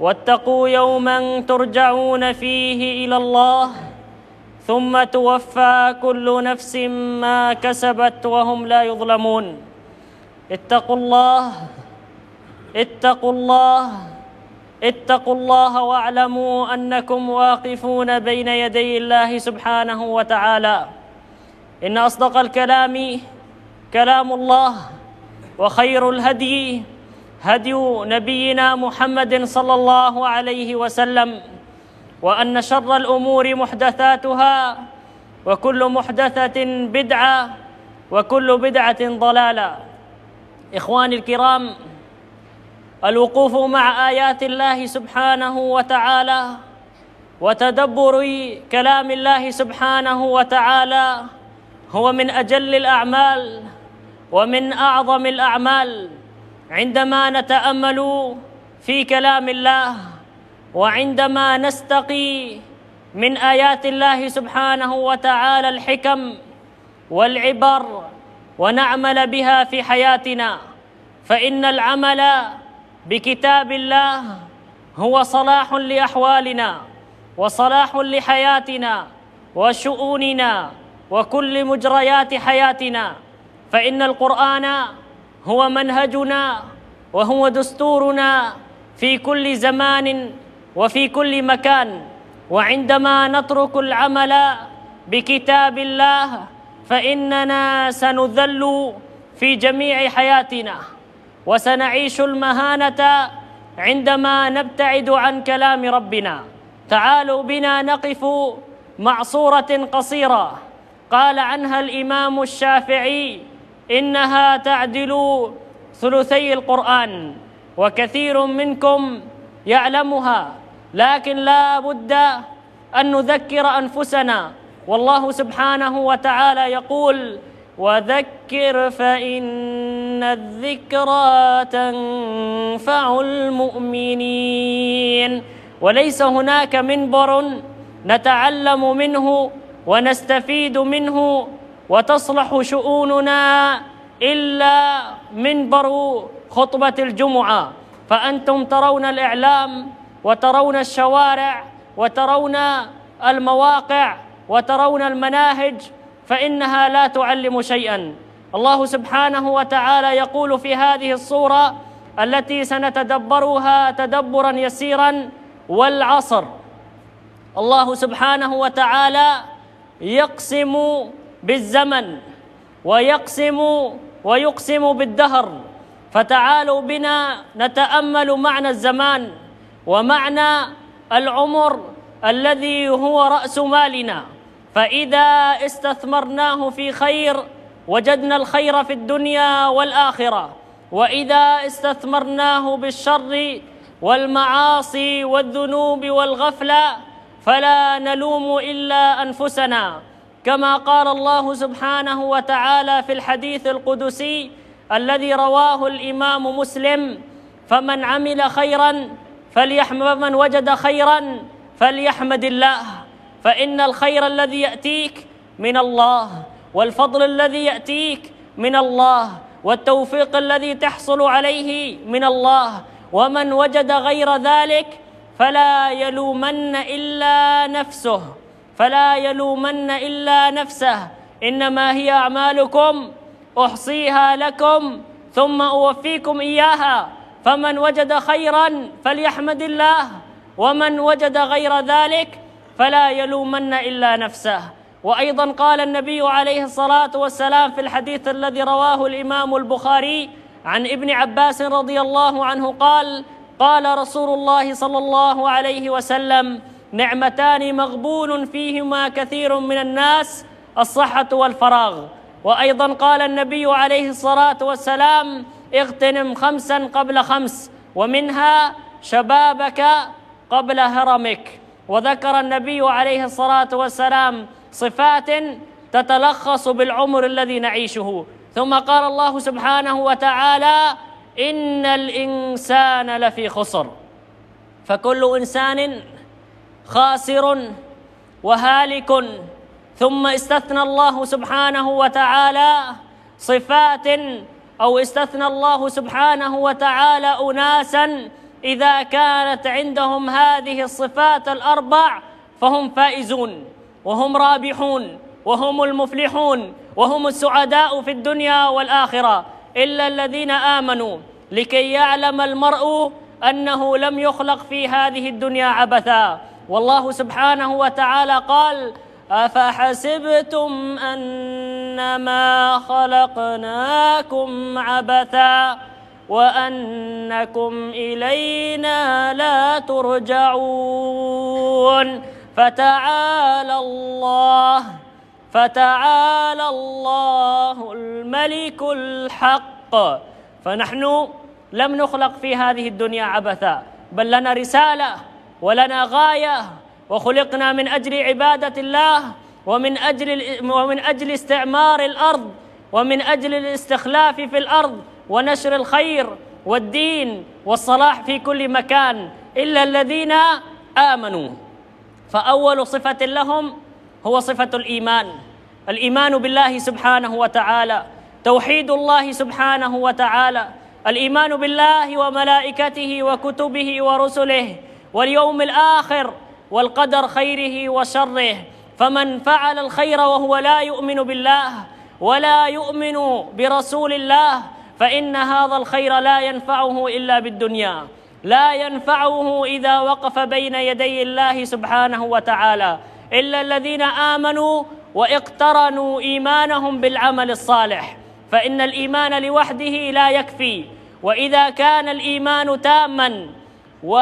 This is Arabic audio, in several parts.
واتقوا يوما ترجعون فيه الى الله ثم توفى كل نفس ما كسبت وهم لا يظلمون اتقوا الله اتقوا الله اتقوا الله واعلموا انكم واقفون بين يدي الله سبحانه وتعالى ان اصدق الكلام كلام الله وخير الهدي هدي نبينا محمد صلى الله عليه وسلم وأن شر الأمور محدثاتها وكل محدثة بدعة وكل بدعة ضلالة إخواني الكرام الوقوف مع آيات الله سبحانه وتعالى وتدبر كلام الله سبحانه وتعالى هو من أجل الأعمال ومن أعظم الأعمال عندما نتامل في كلام الله وعندما نستقي من ايات الله سبحانه وتعالى الحكم والعبر ونعمل بها في حياتنا فان العمل بكتاب الله هو صلاح لاحوالنا وصلاح لحياتنا وشؤوننا وكل مجريات حياتنا فان القران هو منهجنا وهو دستورنا في كل زمان وفي كل مكان وعندما نترك العمل بكتاب الله فإننا سنذل في جميع حياتنا وسنعيش المهانة عندما نبتعد عن كلام ربنا تعالوا بنا نقف مع صورة قصيرة قال عنها الإمام الشافعي إنها تعدل ثلثي القرآن وكثير منكم يعلمها لكن لا بد أن نذكر أنفسنا والله سبحانه وتعالى يقول وذكر فإن الذكرى تنفع المؤمنين وليس هناك منبر نتعلم منه ونستفيد منه وتصلح شؤوننا إلا منبر خطبة الجمعة فأنتم ترون الإعلام وترون الشوارع وترون المواقع وترون المناهج فإنها لا تعلم شيئا الله سبحانه وتعالى يقول في هذه الصورة التي سنتدبرها تدبرا يسيرا والعصر الله سبحانه وتعالى يقسم بالزمن ويقسم ويقسم بالدهر فتعالوا بنا نتامل معنى الزمان ومعنى العمر الذي هو راس مالنا فاذا استثمرناه في خير وجدنا الخير في الدنيا والاخره واذا استثمرناه بالشر والمعاصي والذنوب والغفله فلا نلوم الا انفسنا كما قال الله سبحانه وتعالى في الحديث القدسي الذي رواه الإمام مسلم فمن عمل خيرا فليحمد من وجد خيرا فليحمد الله فإن الخير الذي يأتيك من الله والفضل الذي يأتيك من الله والتوفيق الذي تحصل عليه من الله ومن وجد غير ذلك فلا يلومن إلا نفسه فلا يلومن إلا نفسه إنما هي أعمالكم أحصيها لكم ثم أوفيكم إياها فمن وجد خيرا فليحمد الله ومن وجد غير ذلك فلا يلومن إلا نفسه وأيضا قال النبي عليه الصلاة والسلام في الحديث الذي رواه الإمام البخاري عن ابن عباس رضي الله عنه قال قال رسول الله صلى الله عليه وسلم نعمتان مغبون فيهما كثير من الناس الصحة والفراغ وأيضا قال النبي عليه الصلاة والسلام اغتنم خمسا قبل خمس ومنها شبابك قبل هرمك وذكر النبي عليه الصلاة والسلام صفات تتلخص بالعمر الذي نعيشه ثم قال الله سبحانه وتعالى إن الإنسان لفي خسر فكل إنسان خاسر وهالك ثم استثنى الله سبحانه وتعالى صفات او استثنى الله سبحانه وتعالى اناسا اذا كانت عندهم هذه الصفات الاربع فهم فائزون وهم رابحون وهم المفلحون وهم السعداء في الدنيا والاخره الا الذين امنوا لكي يعلم المرء انه لم يخلق في هذه الدنيا عبثا والله سبحانه وتعالى قال أفحسبتم أنما خلقناكم عبثا وأنكم إلينا لا ترجعون فتعالى الله فتعالى الله الملك الحق فنحن لم نخلق في هذه الدنيا عبثا بل لنا رساله ولنا غاية وخلقنا من أجل عبادة الله ومن أجل ومن أجل استعمار الأرض ومن أجل الاستخلاف في الأرض ونشر الخير والدين والصلاح في كل مكان إلا الذين آمنوا فأول صفة لهم هو صفة الإيمان الإيمان بالله سبحانه وتعالى توحيد الله سبحانه وتعالى الإيمان بالله وملائكته وكتبه ورسله واليوم الاخر والقدر خيره وشره فمن فعل الخير وهو لا يؤمن بالله ولا يؤمن برسول الله فان هذا الخير لا ينفعه الا بالدنيا لا ينفعه اذا وقف بين يدي الله سبحانه وتعالى الا الذين امنوا واقترنوا ايمانهم بالعمل الصالح فان الايمان لوحده لا يكفي واذا كان الايمان تاما و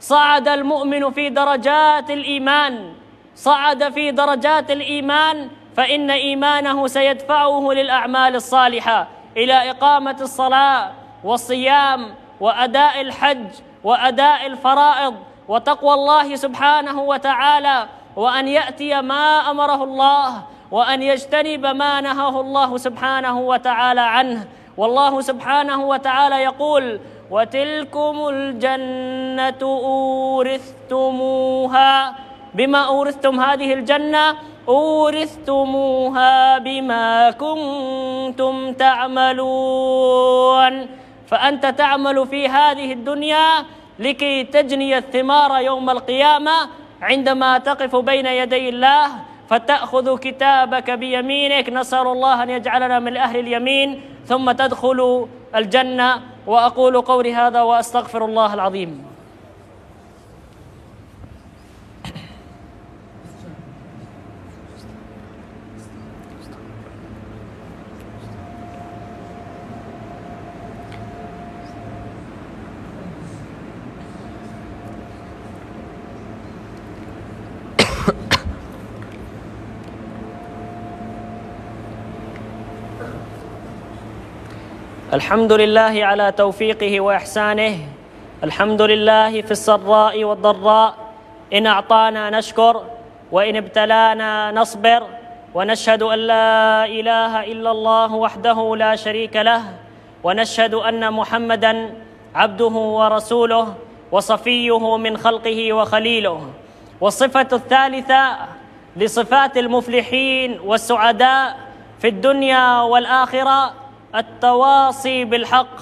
صعد المؤمن في درجات الإيمان صعد في درجات الإيمان فإن إيمانه سيدفعه للأعمال الصالحة إلى إقامة الصلاة والصيام وأداء الحج وأداء الفرائض وتقوى الله سبحانه وتعالى وأن يأتي ما أمره الله وأن يجتنب ما نهاه الله سبحانه وتعالى عنه والله سبحانه وتعالى يقول وتلكم الجنة أورثتموها بما أورثتم هذه الجنة أورثتموها بما كنتم تعملون فأنت تعمل في هذه الدنيا لكي تجني الثمار يوم القيامة عندما تقف بين يدي الله فتأخذ كتابك بيمينك نسأل الله أن يجعلنا من أهل اليمين ثم تدخل الجنة وأقول قولي هذا وأستغفر الله العظيم الحمد لله على توفيقه وإحسانه الحمد لله في السراء والضراء إن أعطانا نشكر وإن ابتلانا نصبر ونشهد أن لا إله إلا الله وحده لا شريك له ونشهد أن محمدا عبده ورسوله وصفيه من خلقه وخليله والصفة الثالثة لصفات المفلحين والسعداء في الدنيا والآخرة التواصي بالحق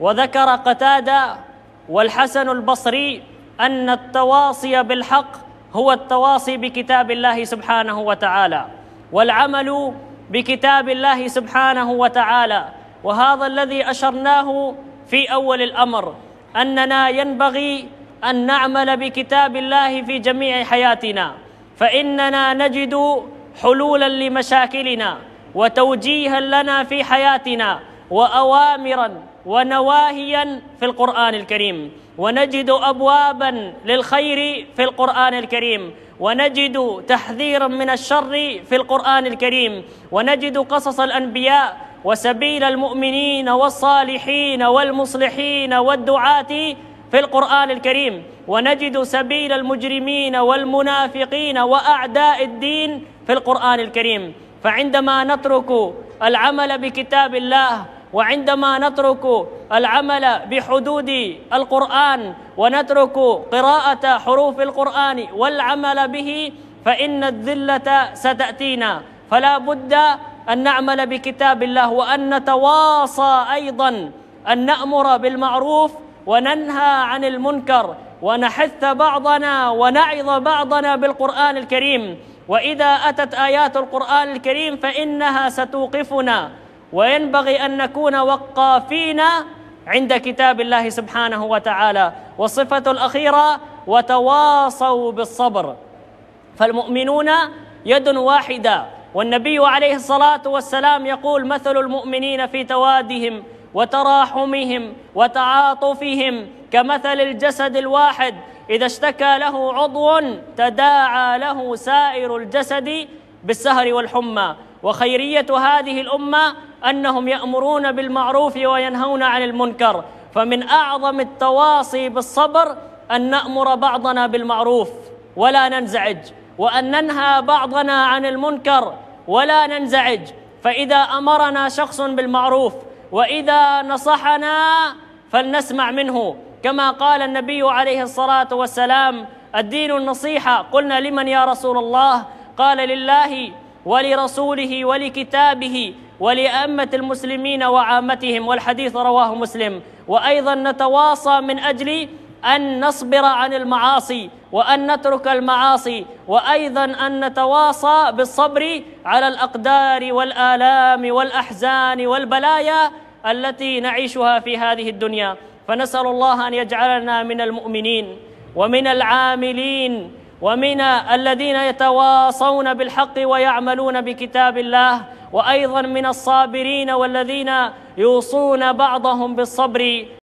وذكر قتاده والحسن البصري ان التواصي بالحق هو التواصي بكتاب الله سبحانه وتعالى والعمل بكتاب الله سبحانه وتعالى وهذا الذي اشرناه في اول الامر اننا ينبغي ان نعمل بكتاب الله في جميع حياتنا فاننا نجد حلولا لمشاكلنا وتوجيها لنا في حياتنا واوامرا ونواهيا في القران الكريم ونجد ابوابا للخير في القران الكريم ونجد تحذيرا من الشر في القران الكريم ونجد قصص الانبياء وسبيل المؤمنين والصالحين والمصلحين والدعاه في القران الكريم ونجد سبيل المجرمين والمنافقين واعداء الدين في القران الكريم فعندما نترك العمل بكتاب الله وعندما نترك العمل بحدود القرآن ونترك قراءة حروف القرآن والعمل به فإن الذلة ستأتينا فلا بد أن نعمل بكتاب الله وأن نتواصى أيضا أن نأمر بالمعروف وننهى عن المنكر ونحث بعضنا ونعظ بعضنا بالقرآن الكريم وإذا أتت آيات القرآن الكريم فإنها ستوقفنا وينبغي أن نكون وقافين عند كتاب الله سبحانه وتعالى والصفة الأخيرة وتواصوا بالصبر فالمؤمنون يد واحدة والنبي عليه الصلاة والسلام يقول مثل المؤمنين في توادهم وتراحمهم وتعاطفهم كمثل الجسد الواحد إذا اشتكى له عضو تداعى له سائر الجسد بالسهر والحمى وخيرية هذه الأمة أنهم يأمرون بالمعروف وينهون عن المنكر فمن أعظم التواصي بالصبر أن نأمر بعضنا بالمعروف ولا ننزعج وأن ننهى بعضنا عن المنكر ولا ننزعج فإذا أمرنا شخص بالمعروف واذا نصحنا فلنسمع منه كما قال النبي عليه الصلاه والسلام الدين النصيحه قلنا لمن يا رسول الله قال لله ولرسوله ولكتابه ولأمة المسلمين وعامتهم والحديث رواه مسلم وأيضا نتواصى من أجل أن نصبر عن المعاصي وأن نترك المعاصي وأيضا أن نتواصى بالصبر على الأقدار والآلام والأحزان والبلايا التي نعيشها في هذه الدنيا فنسأل الله أن يجعلنا من المؤمنين ومن العاملين ومن الذين يتواصون بالحق ويعملون بكتاب الله وأيضا من الصابرين والذين يوصون بعضهم بالصبر